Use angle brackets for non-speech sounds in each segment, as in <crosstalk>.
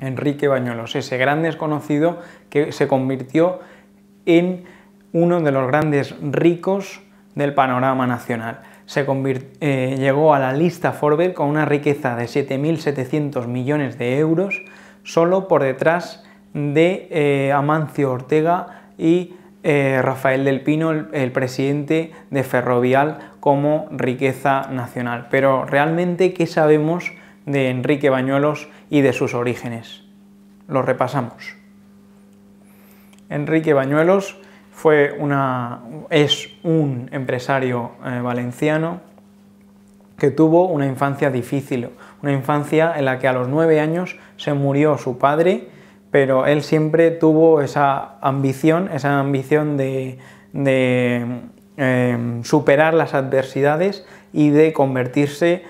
Enrique Bañolos, ese gran desconocido que se convirtió en uno de los grandes ricos del panorama nacional. Se eh, llegó a la lista Forbes con una riqueza de 7.700 millones de euros, solo por detrás de eh, Amancio Ortega y eh, Rafael del Pino, el presidente de Ferrovial, como riqueza nacional. Pero realmente, ¿qué sabemos de Enrique Bañuelos y de sus orígenes. Lo repasamos. Enrique Bañuelos fue una, es un empresario eh, valenciano que tuvo una infancia difícil, una infancia en la que a los nueve años se murió su padre, pero él siempre tuvo esa ambición, esa ambición de, eh, superar las adversidades y de convertirse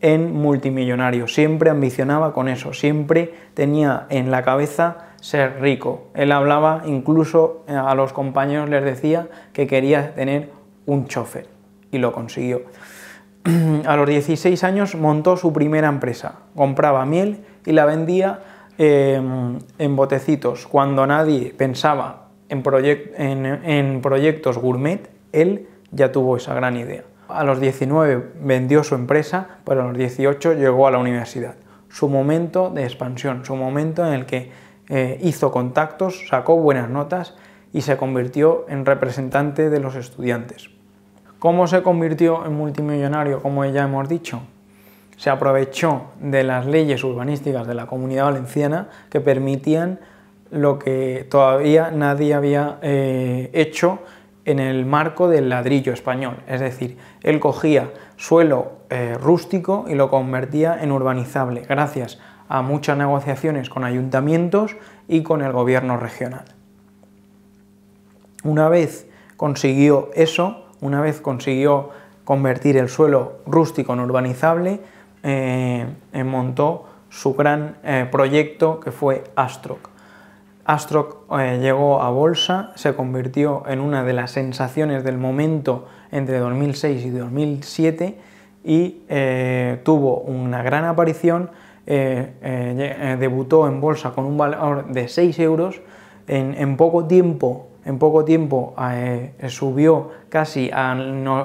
en multimillonario. Siempre ambicionaba con eso, siempre tenía en la cabeza ser rico. Él hablaba, incluso eh, a los compañeros les decía que quería tener un chofer y lo consiguió. <clears throat> A los 16 años montó su primera empresa, compraba miel y la vendía em, en botecitos. Cuando nadie pensaba en proyectos gourmet, él ya tuvo esa gran idea a los 19 vendió su empresa, pero a los 18 llegó a la universidad. Su momento de expansión, su momento en el que eh, hizo contactos, sacó buenas notas y se convirtió en representante de los estudiantes. ¿Cómo se convirtió en multimillonario, como ya hemos dicho? Se aprovechó de las leyes urbanísticas de la comunidad valenciana que permitían lo que todavía nadie había eh, hecho en el marco del ladrillo español, es decir, él cogía suelo eh, rústico y lo convertía en urbanizable gracias a muchas negociaciones con ayuntamientos y con el gobierno regional. Una vez consiguió eso, una vez consiguió convertir el suelo rústico en urbanizable, eh, eh, montó su gran proyecto que fue Astroc. Astroc eh, llegó a bolsa, se convirtió en una de las sensaciones del momento entre 2006 y 2007 y eh, tuvo una gran aparición, eh, debutó en bolsa con un valor de 6 euros, en, poco tiempo, en poco tiempo subió casi a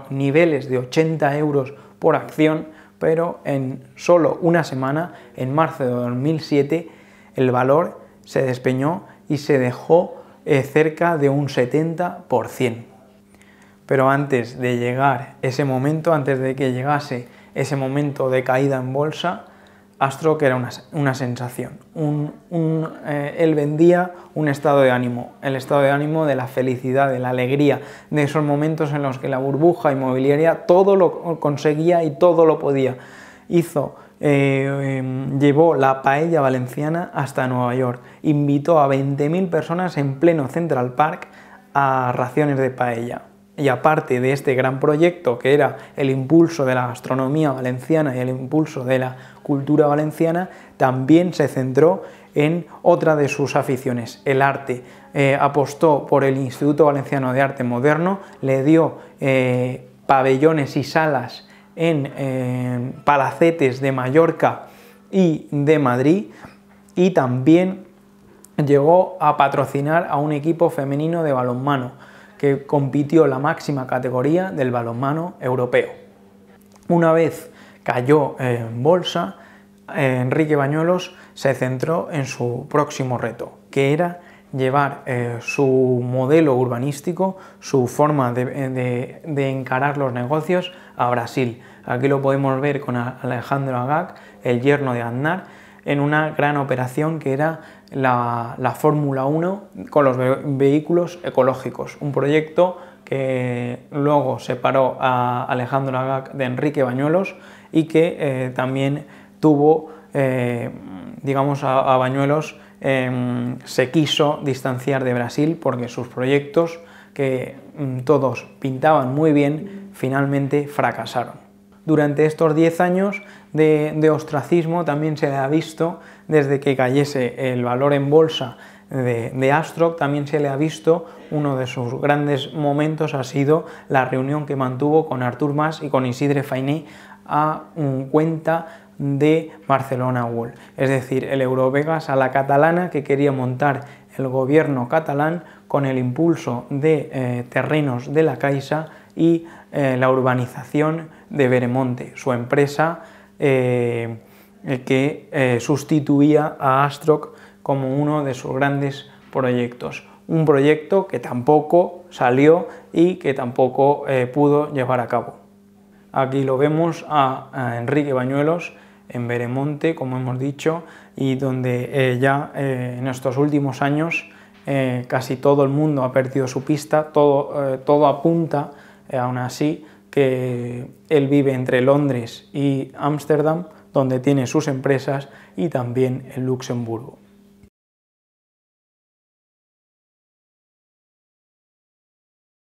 niveles de 80 euros por acción, pero en solo una semana, en marzo de 2007, el valor se despeñó y se dejó eh, cerca de un 70%. Pero antes de llegar ese momento, antes de que llegase ese momento de caída en bolsa, Astro que era una, sensación. Un, eh, él vendía un estado de ánimo, el estado de ánimo de la felicidad, de la alegría, de esos momentos en los que la burbuja inmobiliaria todo lo conseguía y todo lo podía. Hizo eh, em, llevó la paella valenciana hasta Nueva York. Invitó a 20.000 personas en pleno Central Park a raciones de paella. Y aparte de este gran proyecto que era el impulso de la gastronomía valenciana y el impulso de la cultura valenciana, también se centró en otra de sus aficiones, el arte. Eh, apostó por el Instituto Valenciano de Arte Moderno, le dio eh, pabellones y salas en eh, palacetes de Mallorca y de Madrid y también llegó a patrocinar a un equipo femenino de balonmano que compitió la máxima categoría del balonmano europeo. Una vez cayó en bolsa, Enrique Bañuelos se centró en su próximo reto, que era llevar eh, su modelo urbanístico, su forma de, encarar los negocios a Brasil. Aquí lo podemos ver con Alejandro Agag, el yerno de Aznar, en una gran operación que era la, la Fórmula 1 con los vehículos ecológicos, un proyecto que luego separó a Alejandro Agag de Enrique Bañuelos y que eh, también tuvo, eh, digamos, a Bañuelos Em, se quiso distanciar de Brasil porque sus proyectos, que mm, todos pintaban muy bien, finalmente fracasaron. Durante estos 10 años de, ostracismo también se le ha visto, desde que cayese el valor en bolsa de, Astro, también se le ha visto, uno de sus grandes momentos ha sido la reunión que mantuvo con Artur Mas y con Isidre Fainé a un mm, cuenta de Barcelona World, es decir, el Eurovegas a la catalana que quería montar el gobierno catalán con el impulso de eh, terrenos de la Caixa y eh, la urbanización de Beremonte, su empresa eh, que sustituía a Astroc como uno de sus grandes proyectos. Un proyecto que tampoco salió y que tampoco pudo llevar a cabo. Aquí lo vemos a Enrique Bañuelos, en Beremonte, como hemos dicho, y donde eh, ya eh, en estos últimos años eh, casi todo el mundo ha perdido su pista, todo, todo apunta, aún así, que él vive entre Londres y Ámsterdam, donde tiene sus empresas, y también en Luxemburgo.